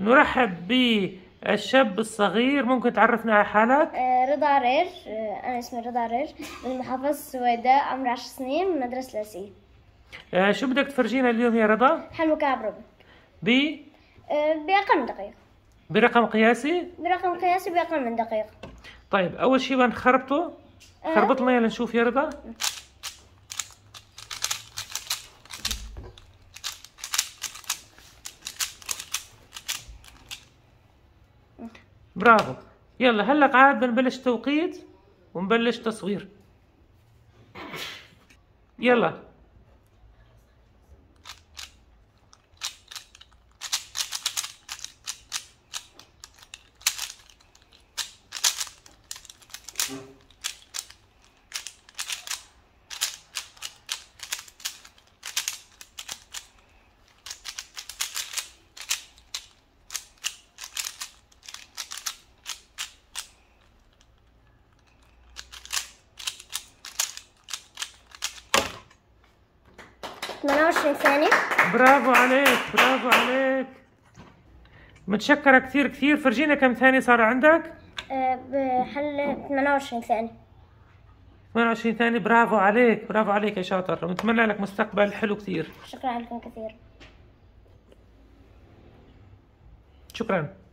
نرحب بالشاب الصغير ممكن تعرفنا على حالك آه، رضا عرير آه، انا اسمي رضا عرير من محافظه السويداء عمري 10 سنين من مدرسه لاسي آه، شو بدك تفرجينا اليوم يا رضا حل مكعب ربع ب بأقل من دقيقة برقم قياسي؟ برقم قياسي برقم قياسي باقل من دقيقه طيب اول شيء بنخربطه خربط لنا يلا نشوف يا رضا برافو يلا هلا عاد بنبلش توقيت ونبلش تصوير يلا 28 ثانية برافو عليك برافو عليك متشكرة كثير كثير فرجينا كم ثانية صار عندك؟ آه، بحل 28 ثانية 28 ثانية برافو عليك برافو عليك يا شاطر ونتمنى لك مستقبل حلو كثير شكرا لكم كثير شكرا